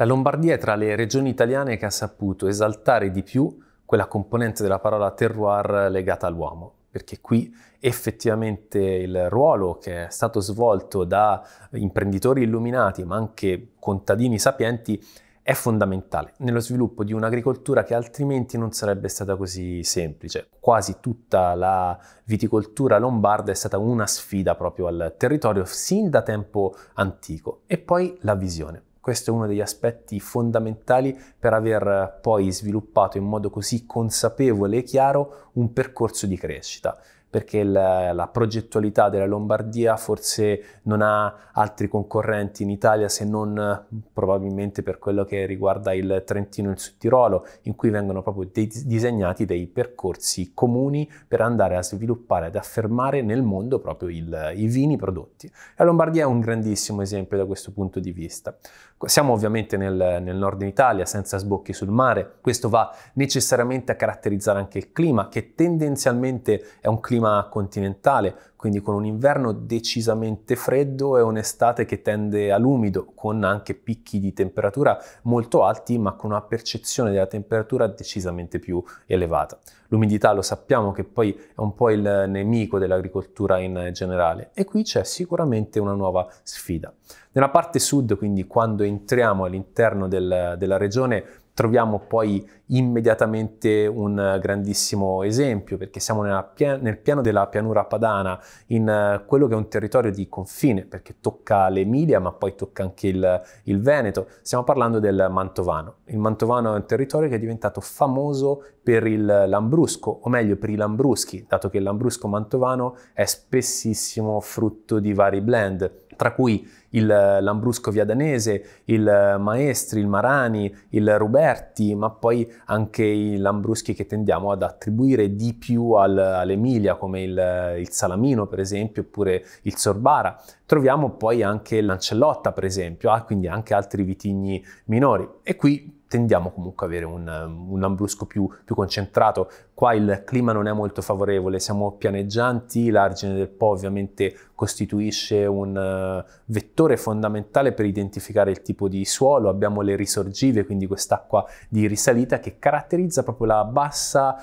La Lombardia è tra le regioni italiane che ha saputo esaltare di più quella componente della parola terroir legata all'uomo, perché qui effettivamente il ruolo che è stato svolto da imprenditori illuminati, ma anche contadini sapienti, è fondamentale nello sviluppo di un'agricoltura che altrimenti non sarebbe stata così semplice. Quasi tutta la viticoltura lombarda è stata una sfida proprio al territorio sin da tempo antico e poi la visione. Questo è uno degli aspetti fondamentali per aver eh, poi sviluppato in modo così consapevole e chiaro un percorso di crescita perché la, la, progettualità della Lombardia forse non ha altri concorrenti in Italia se non eh, probabilmente per quello che riguarda il Trentino e il Sud Tirolo, in cui vengono proprio de- disegnati dei percorsi comuni per andare a sviluppare, ad affermare nel mondo proprio il, i vini prodotti. La Lombardia è un grandissimo esempio da questo punto di vista. Siamo ovviamente nel, nel nord Italia, senza sbocchi sul mare, questo va necessariamente a caratterizzare anche il clima, che tendenzialmente è un clima clima continentale, quindi con un inverno decisamente freddo e un'estate che tende all'umido, con anche picchi di temperatura molto alti, ma con una percezione della temperatura decisamente più elevata. L'umidità lo sappiamo che poi è un po' il nemico dell'agricoltura in generale e qui c'è sicuramente una nuova sfida. Nella parte sud, quindi quando entriamo all'interno del, della regione, troviamo poi immediatamente un grandissimo esempio perché siamo pia- nel piano della pianura padana, in eh, quello che è un territorio di confine perché tocca l'Emilia ma poi tocca anche il, il Veneto. Stiamo parlando del Mantovano. Il Mantovano è un territorio che è diventato famoso per il Lambrusco, o meglio per i Lambruschi, dato che il Lambrusco Mantovano è spessissimo frutto di vari blend tra cui il Lambrusco Viadanese, il Maestri, il Marani, il Ruberto esperti, ma poi anche i lambruschi che tendiamo ad attribuire di più al, all'Emilia, come il, il, salamino per esempio, oppure il sorbara. Troviamo poi anche l'ancellotta per esempio, ah, quindi anche altri vitigni minori. E qui tendiamo comunque ad avere un, un lambrusco più, più, concentrato. Qua il clima non è molto favorevole, siamo pianeggianti, l'argine del Po ovviamente costituisce un eh, vettore fondamentale per identificare il tipo di suolo, abbiamo le risorgive, quindi quest'acqua di risalita che caratterizza proprio la bassa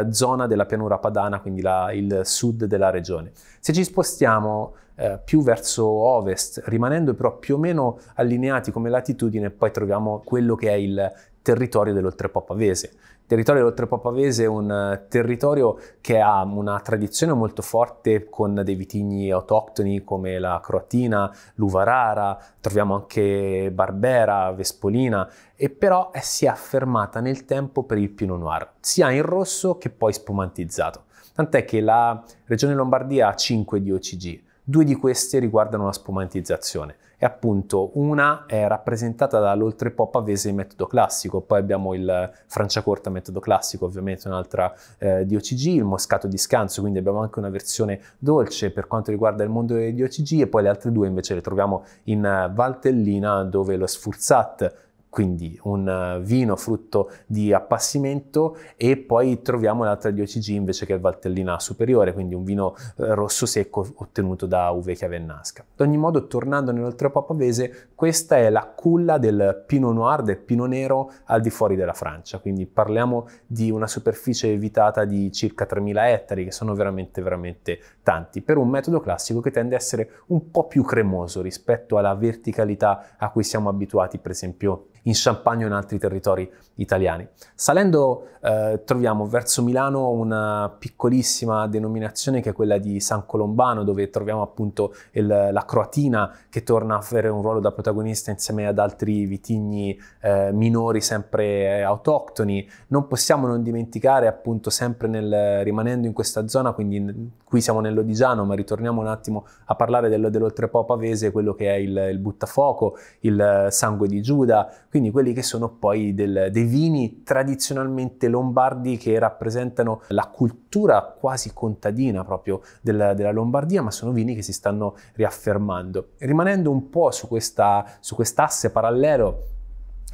eh, zona della pianura padana, quindi la, il sud della regione. Se ci spostiamo eh, più verso ovest, rimanendo però più o meno allineati come latitudine, poi troviamo quello che è il territorio dell'Oltrepo Pavese. Il territorio dell'Oltrepo Pavese è un eh, territorio che ha una tradizione molto forte con dei vitigni autoctoni come la Croatina, l'uva rara, troviamo anche Barbera, Vespolina e però si è affermata nel tempo per il Pinot Noir, sia in rosso che poi spumantizzato. Tant'è che la regione Lombardia ha 5 di OCG, due di queste riguardano la spumantizzazione e appunto una è rappresentata dall'oltrepop avese metodo classico, poi abbiamo il Franciacorta metodo classico, ovviamente un'altra eh, di OCG, il Moscato di Scanzo, quindi abbiamo anche una versione dolce per quanto riguarda il mondo degli OCG e poi le altre due invece le troviamo in eh, Valtellina dove lo Sfurzat quindi un eh, vino frutto di appassimento e poi troviamo l'altra di OCG invece che il Valtellina superiore, quindi un vino eh, rosso secco ottenuto da uve chiavennasca. Ad ogni modo, tornando nell'oltrepo pavese, questa è la culla del Pinot Noir, del Pinot Nero al di fuori della Francia, quindi parliamo di una superficie evitata di circa 3000 ettari, che sono veramente veramente tanti, per un metodo classico che tende a essere un po' più cremoso rispetto alla verticalità a cui siamo abituati per esempio in Champagne o in altri territori italiani. Salendo eh, troviamo verso Milano una piccolissima denominazione che è quella di San Colombano, dove troviamo appunto il, la croatina che torna a avere un ruolo da protagonista insieme ad altri vitigni eh, minori sempre autoctoni. Non possiamo non dimenticare appunto sempre nel, rimanendo in questa zona, quindi in, qui siamo nell'Odigiano, ma ritorniamo un attimo a parlare del, dell'oltrepo pavese, quello che è il, il buttafuoco, il sangue di Giuda, quindi quelli che sono poi del, dei vini tradizionalmente lombardi che rappresentano la cultura quasi contadina proprio della, della Lombardia, ma sono vini che si stanno riaffermando. Rimanendo un po' su, questa, su quest'asse parallelo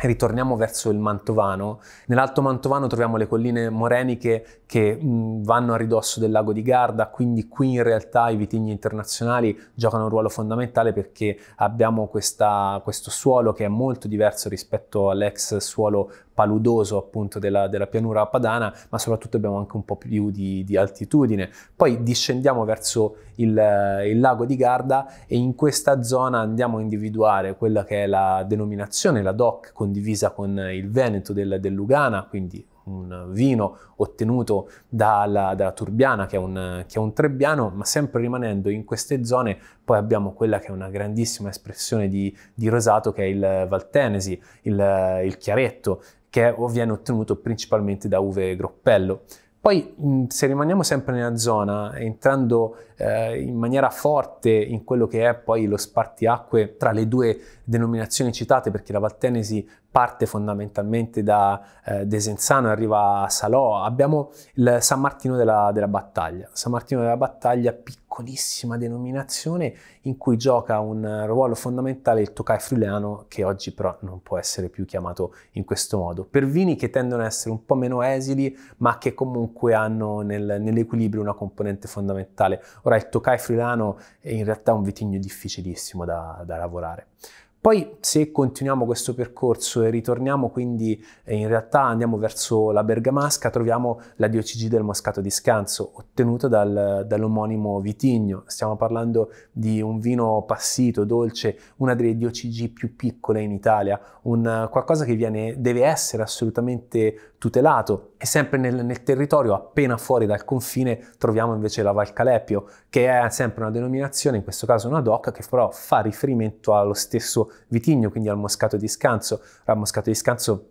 ritorniamo verso il Mantovano. Nell'Alto Mantovano troviamo le colline moreniche che mh, vanno a ridosso del lago di Garda, quindi qui in realtà i vitigni internazionali giocano un ruolo fondamentale perché abbiamo questa, questo suolo che è molto diverso rispetto all'ex suolo paludoso appunto della, della pianura padana, ma soprattutto abbiamo anche un po' più di, di altitudine. Poi discendiamo verso il, il, lago di Garda e in questa zona andiamo a individuare quella che è la denominazione, la DOC, condivisa con il Veneto del, del Lugana, quindi un vino ottenuto dalla, dalla Turbiana, che è, un, che è, un, trebbiano, ma sempre rimanendo in queste zone, poi abbiamo quella che è una grandissima espressione di, di rosato, che è il Valtenesi, il, il Chiaretto, che viene ottenuto principalmente da uve groppello. Poi se rimaniamo sempre nella zona, entrando eh, in maniera forte in quello che è poi lo spartiacque tra le due denominazioni citate perché la Valtenesi parte fondamentalmente da eh, Desenzano e arriva a Salò, abbiamo il San Martino della, della Battaglia. San Martino della Battaglia, piccolissima denominazione in cui gioca un eh, ruolo fondamentale il Tokai friulano che oggi però non può essere più chiamato in questo modo. Per vini che tendono a essere un po' meno esili ma che comunque hanno nel, nell'equilibrio una componente fondamentale. Ora il Tokai friulano è in realtà un vitigno difficilissimo da, da lavorare. Poi se continuiamo questo percorso e ritorniamo quindi eh, in realtà andiamo verso la bergamasca, troviamo la DOCG del moscato di scanso ottenuta dal, dall'omonimo vitigno. Stiamo parlando di un vino passito, dolce, una delle DOCG più piccole in Italia, un, qualcosa che viene, deve essere assolutamente tutelato e sempre nel, nel, territorio appena fuori dal confine troviamo invece la Val Caleppio che è sempre una denominazione, in questo caso una DOC, che però fa riferimento allo stesso vitigno, quindi al Moscato di scanso. Al Moscato di scanso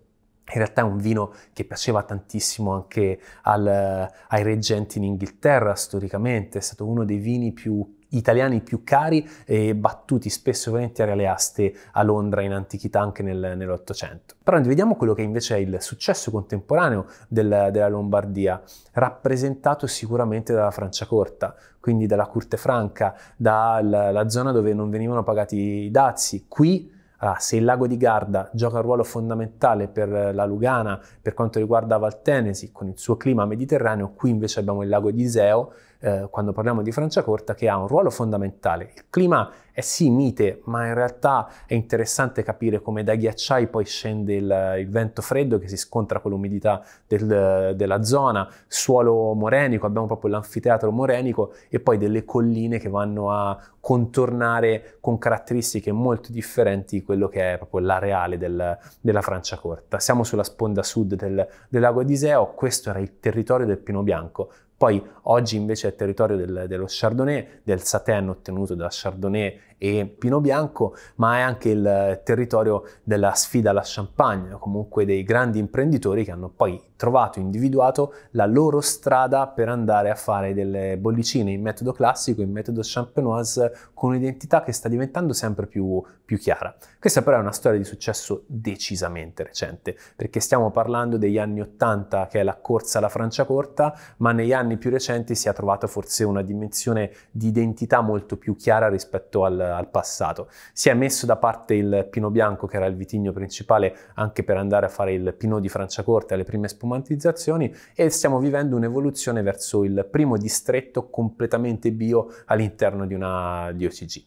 in realtà è un vino che piaceva tantissimo anche al, eh, ai reggenti in Inghilterra storicamente, è stato uno dei vini più italiani più cari e battuti spesso e volentieri alle aste a Londra in antichità anche nel, nell'Ottocento. Però vediamo quello che invece è il successo contemporaneo del, della Lombardia, rappresentato sicuramente dalla Francia corta, quindi dalla Curte Franca, dalla zona dove non venivano pagati i dazi. Qui allora, ah, se il lago di Garda gioca un ruolo fondamentale per la Lugana per quanto riguarda Valtenesi con il suo clima mediterraneo, qui invece abbiamo il lago di Iseo eh, quando parliamo di Francia Corta, che ha un ruolo fondamentale. Il clima è sì mite, ma in realtà è interessante capire come dai ghiacciai poi scende il, il vento freddo che si scontra con l'umidità del, della zona, suolo morenico, abbiamo proprio l'anfiteatro morenico e poi delle colline che vanno a contornare con caratteristiche molto differenti quello che è proprio l'areale del, della Corta. Siamo sulla sponda sud del, del lago Adiseo, questo era il territorio del Pino Bianco, poi oggi invece è territorio del, dello Chardonnay, del Satin ottenuto da Chardonnay e Pino Bianco, ma è anche il territorio della sfida alla Champagne, comunque dei grandi imprenditori che hanno poi trovato, individuato la loro strada per andare a fare delle bollicine in metodo classico, in metodo champenoise, con un'identità che sta diventando sempre più, più chiara. Questa però è una storia di successo decisamente recente, perché stiamo parlando degli anni 80, che è la corsa alla Francia corta, ma negli anni più recenti si è trovata forse una dimensione di identità molto più chiara rispetto al eh, al passato. Si è messo da parte il Pino Bianco, che era il vitigno principale, anche per andare a fare il pino di Franciacorta alle prime spumantizzazioni e stiamo vivendo un'evoluzione verso il primo distretto completamente bio all'interno di una DOCG.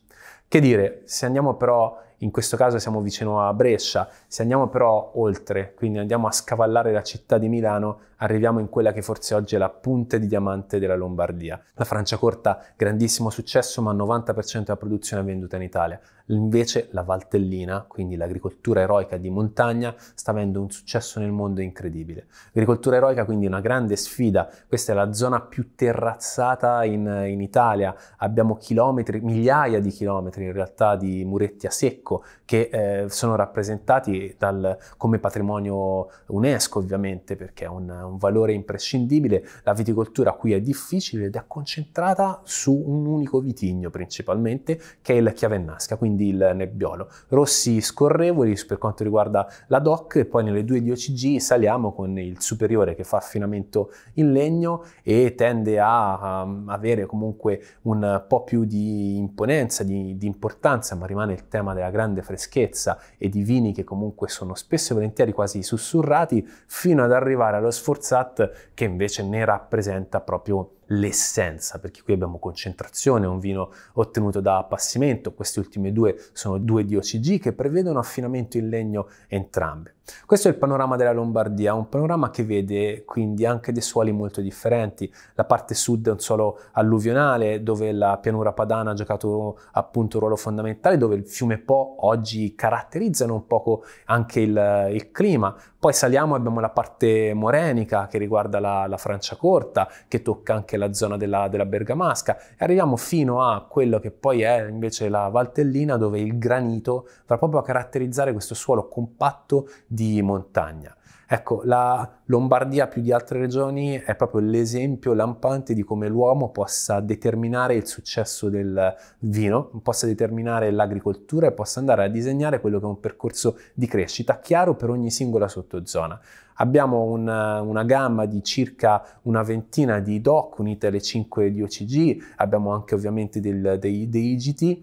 Che dire, se andiamo però in questo caso siamo vicino a Brescia, se andiamo però oltre, quindi andiamo a scavallare la città di Milano, arriviamo in quella che forse oggi è la punta di diamante della Lombardia. La Franciacorta, grandissimo successo, ma il 90% della produzione è venduta in Italia. Invece la Valtellina, quindi l'agricoltura eroica di montagna, sta avendo un successo nel mondo incredibile. L'agricoltura eroica quindi è una grande sfida, questa è la zona più terrazzata in, in Italia, abbiamo chilometri, migliaia di chilometri in realtà di muretti a secco che eh, sono rappresentati dal, come patrimonio UNESCO ovviamente perché è un un valore imprescindibile, la viticoltura qui è difficile ed è concentrata su un unico vitigno principalmente, che è il Chiavennasca, quindi il Nebbiolo. Rossi scorrevoli per quanto riguarda la DOC e poi nelle due di OCG saliamo con il superiore che fa affinamento in legno e tende a um, avere comunque un po' più di imponenza, di, di importanza, ma rimane il tema della grande freschezza e di vini che comunque sono spesso e volentieri quasi sussurrati fino ad arrivare allo sforzo Sforzat che invece ne rappresenta proprio l'essenza, perché qui abbiamo concentrazione, un vino ottenuto da appassimento, queste ultime due sono due di OCG che prevedono affinamento in legno entrambe. Questo è il panorama della Lombardia, un panorama che vede quindi anche dei suoli molto differenti. La parte sud è un suolo alluvionale dove la pianura padana ha giocato appunto un ruolo fondamentale, dove il fiume Po oggi caratterizzano un poco anche il, il clima. Poi saliamo e abbiamo la parte morenica che riguarda la, la Corta, che tocca anche la nella zona della, della Bergamasca e arriviamo fino a quello che poi è invece la Valtellina dove il granito va proprio a caratterizzare questo suolo compatto di montagna. Ecco, la Lombardia più di altre regioni è proprio l'esempio lampante di come l'uomo possa determinare il successo del vino, possa determinare l'agricoltura e possa andare a disegnare quello che è un percorso di crescita chiaro per ogni singola sottozona. Abbiamo una, una, gamma di circa una ventina di DOC unite alle 5 di OCG, abbiamo anche ovviamente del, dei, dei IGT,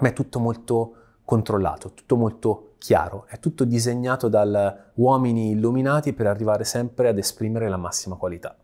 ma è tutto molto controllato, tutto molto chiaro, è tutto disegnato da uomini illuminati per arrivare sempre ad esprimere la massima qualità.